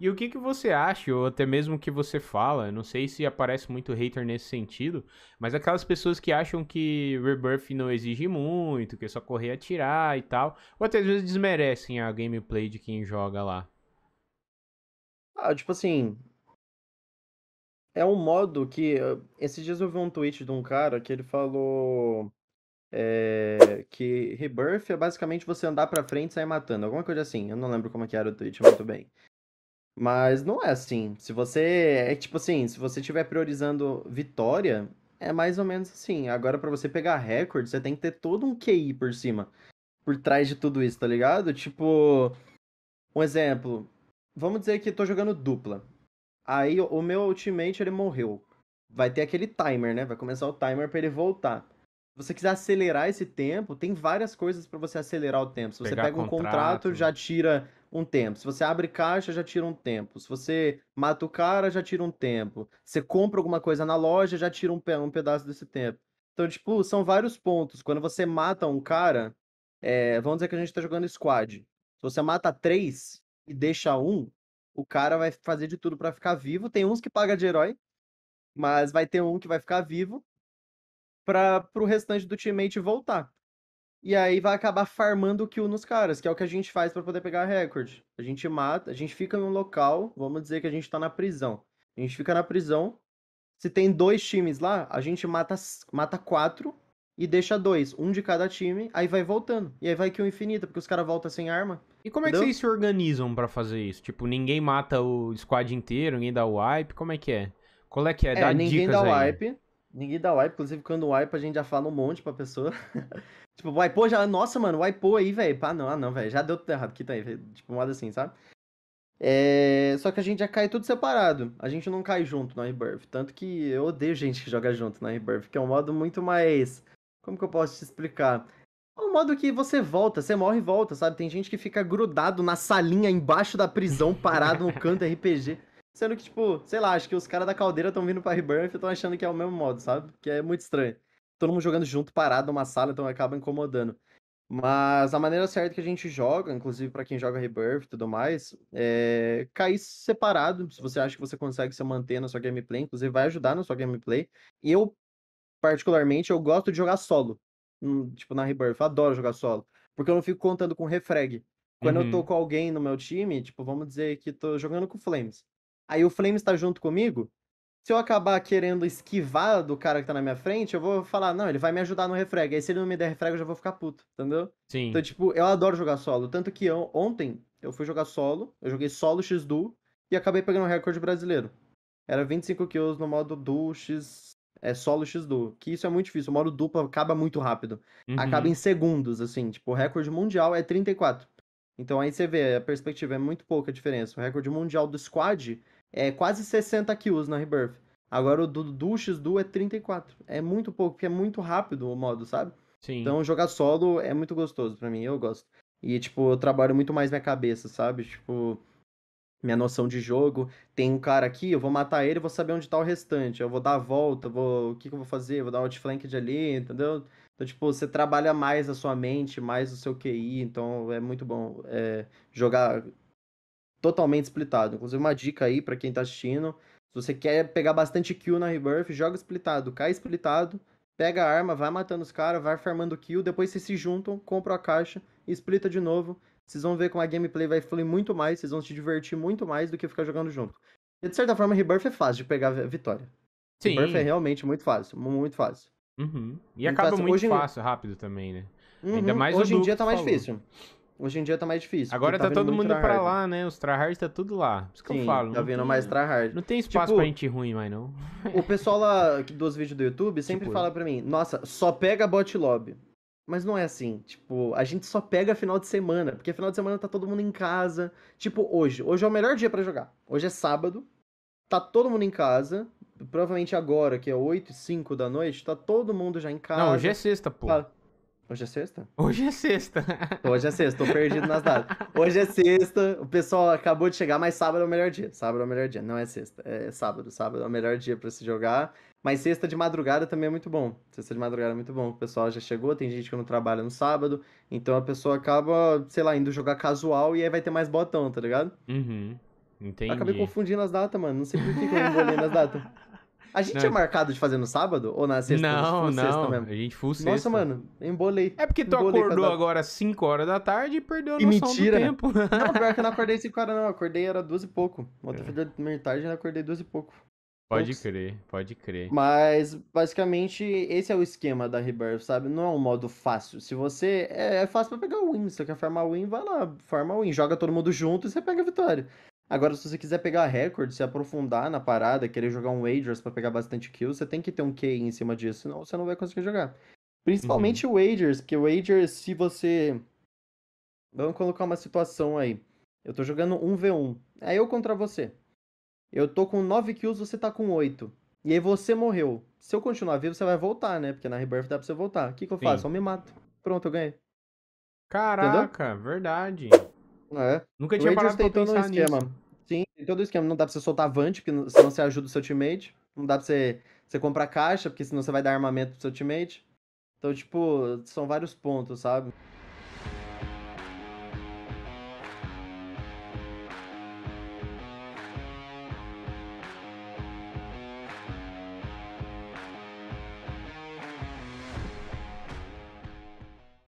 E o que, que você acha, ou até mesmo o que você fala, não sei se aparece muito hater nesse sentido, mas aquelas pessoas que acham que Rebirth não exige muito, que é só correr atirar e tal, ou até às vezes desmerecem a gameplay de quem joga lá. Ah, tipo assim. É um modo que. Eh, esses dias eu vi um tweet de um cara que ele falou. É, que Rebirth é basicamente você andar pra frente e sair matando. Alguma coisa assim. Eu não lembro como é que era o tweet muito bem. Mas não é assim. Se você. É tipo assim, se você estiver priorizando vitória, é mais ou menos assim. Agora, para você pegar recorde, você tem que ter todo um QI por cima. Por trás de tudo isso, tá ligado? Tipo. Um exemplo. Vamos dizer que tô jogando dupla. Aí o meu ultimate ele morreu. Vai ter aquele timer, né? Vai começar o timer para ele voltar Se você quiser acelerar esse tempo, tem várias coisas para você acelerar o tempo. Se você Pegar pega um contrato, contrato, já tira um tempo. Se você abre caixa, já tira um tempo. Se você mata o cara, já tira um tempo. Você compra alguma coisa na loja, já tira um, um pedaço desse tempo. Então, tipo, são vários pontos. Quando você mata um cara, é, vamos dizer que a gente tá jogando squad. Se você mata três e deixa um, o cara vai fazer de tudo para ficar vivo. Tem uns que paga de herói, mas vai ter um que vai ficar vivo para pro restante do teammate voltar. E aí vai acabar farmando kill nos caras, que é o que a gente faz para poder pegar recorde. A gente mata, a gente fica em um local, vamos dizer que a gente tá na prisão. A gente fica na prisão. Se tem dois times lá, a gente mata, mata quatro e deixa dois, um de cada time, aí vai voltando. E aí vai kill infinita, porque os caras voltam sem arma. E como é que vocês se organizam para fazer isso? Tipo, ninguém mata o squad inteiro, ninguém dá wipe, como é que é? Qual é que é? é dá é, ninguém dá o wipe. Ninguém dá wipe, inclusive quando wipe a gente já fala um monte pra pessoa. tipo, wipeou já. Nossa, mano, wipeou aí, velho. Ah, não, ah, não, velho. Já deu tudo errado aqui também. Tá tipo, modo assim, sabe? É... Só que a gente já cai tudo separado. A gente não cai junto no Rebirth. Tanto que eu odeio gente que joga junto na Rebirth, que é um modo muito mais. Como que eu posso te explicar? É um modo que você volta, você morre e volta, sabe? Tem gente que fica grudado na salinha embaixo da prisão, parado no canto RPG. Sendo que, tipo, sei lá, acho que os caras da caldeira estão vindo pra Rebirth e estão achando que é o mesmo modo, sabe? Que é muito estranho. Todo mundo jogando junto, parado numa sala, então acaba incomodando. Mas a maneira certa que a gente joga, inclusive para quem joga Rebirth e tudo mais, é cair separado. Se você acha que você consegue se manter na sua gameplay, inclusive vai ajudar na sua gameplay. E eu, particularmente, eu gosto de jogar solo. Hum, tipo, na Rebirth, eu adoro jogar solo. Porque eu não fico contando com refrag. Quando uhum. eu tô uhum. com alguém no meu time, tipo, vamos dizer que tô jogando com Flames aí o Flame está junto comigo, se eu acabar querendo esquivar do cara que tá na minha frente, eu vou falar, não, ele vai me ajudar no refrega. Aí se ele não me der refrega, eu já vou ficar puto, entendeu? Sim. Então, tipo, eu adoro jogar solo. Tanto que eu, ontem eu fui jogar solo, eu joguei solo X Duo e acabei pegando um recorde brasileiro. Era 25 kills no modo duo X. É solo X Duo. Que isso é muito difícil. O modo duplo acaba muito rápido. Uhum. Acaba em segundos, assim. Tipo, o recorde mundial é 34. Então aí você vê, a perspectiva é muito pouca a diferença. O recorde mundial do squad é quase 60 kills na Rebirth. Agora o do, do X2 é 34. É muito pouco, porque é muito rápido o modo, sabe? Sim. Então jogar solo é muito gostoso para mim, eu gosto. E, tipo, eu trabalho muito mais minha cabeça, sabe? Tipo, minha noção de jogo. Tem um cara aqui, eu vou matar ele, vou saber onde tá o restante. Eu vou dar a volta, vou... o que, que eu vou fazer? Eu vou dar um flank de ali, entendeu? Então, tipo, você trabalha mais a sua mente, mais o seu QI, então é muito bom é, jogar totalmente splitado. Inclusive, uma dica aí para quem tá assistindo: se você quer pegar bastante kill na Rebirth, joga splitado, cai splitado, pega a arma, vai matando os caras, vai farmando kill, depois vocês se juntam, compram a caixa, splita de novo. Vocês vão ver como a gameplay vai fluir muito mais, vocês vão se divertir muito mais do que ficar jogando junto. E de certa forma, Rebirth é fácil de pegar vitória. Sim. Rebirth é realmente muito fácil, muito fácil. Uhum. E então, acaba assim, muito fácil, rápido também, né? Uhum. Ainda mais Hoje em dia tá mais falou. difícil. Hoje em dia tá mais difícil. Agora tá, tá todo mundo pra lá, né? Os tryhards tá tudo lá. Por isso que Sim, eu falo. Tá vendo tem... mais tryhard. Não tem espaço tipo, pra gente ruim mais, não. O pessoal lá dos vídeos do YouTube sempre tipo... fala pra mim, nossa, só pega bot lobby. Mas não é assim. Tipo, a gente só pega final de semana, porque final de semana tá todo mundo em casa. Tipo, hoje. Hoje é o melhor dia para jogar. Hoje é sábado. Tá todo mundo em casa. Provavelmente agora, que é 8 e 5 da noite, tá todo mundo já em casa. Não, hoje é sexta, pô. Tá... Hoje é sexta? Hoje é sexta. Então hoje é sexta, tô perdido nas datas. Hoje é sexta, o pessoal acabou de chegar, mas sábado é o melhor dia. Sábado é o melhor dia, não é sexta, é sábado. Sábado é o melhor dia para se jogar. Mas sexta de madrugada também é muito bom. Sexta de madrugada é muito bom. O pessoal já chegou, tem gente que não trabalha no sábado, então a pessoa acaba, sei lá, indo jogar casual e aí vai ter mais botão, tá ligado? Uhum. Entendi. acabei confundindo as datas, mano. Não sei por que eu embolei nas datas. A gente tinha é marcado de fazer no sábado ou na sexta? Não, não. Sexta mesmo. A gente full sexta. Nossa, mano, embolei. É porque tu embolei acordou agora às 5 horas da tarde e perdeu a e noção mentira, do né? tempo. Né? não, pior que eu não acordei 5 horas, não. Eu acordei era 12 e pouco. Ontem é. foi tarde eu acordei 12 e pouco. Pode crer, pode crer. Mas, basicamente, esse é o esquema da Rebirth, sabe? Não é um modo fácil. Se você. É, é, fácil pra pegar o win. Se você quer farmar o win, vai lá, farma o win. Joga todo mundo junto e você pega a vitória. Agora, se você quiser pegar recorde, se aprofundar na parada, querer jogar um Wagers para pegar bastante kills, você tem que ter um Q em cima disso, senão você não vai conseguir jogar. Principalmente uhum. Wagers, porque Wagers, se você. Vamos colocar uma situação aí. Eu tô jogando 1v1. É eu contra você. Eu tô com 9 kills, você tá com 8. E aí você morreu. Se eu continuar vivo, você vai voltar, né? Porque na Rebirth dá pra você voltar. O que, que eu faço? Sim. Eu me mato. Pronto, eu ganhei. Caraca, Entendeu? verdade. É. Nunca tinha Rangers parado tem todo um esquema. Sim, tem todo o esquema. Não dá pra você soltar avante, porque senão você ajuda o seu teammate. Não dá pra você, você comprar caixa, porque senão você vai dar armamento pro seu teammate. Então, tipo, são vários pontos, sabe?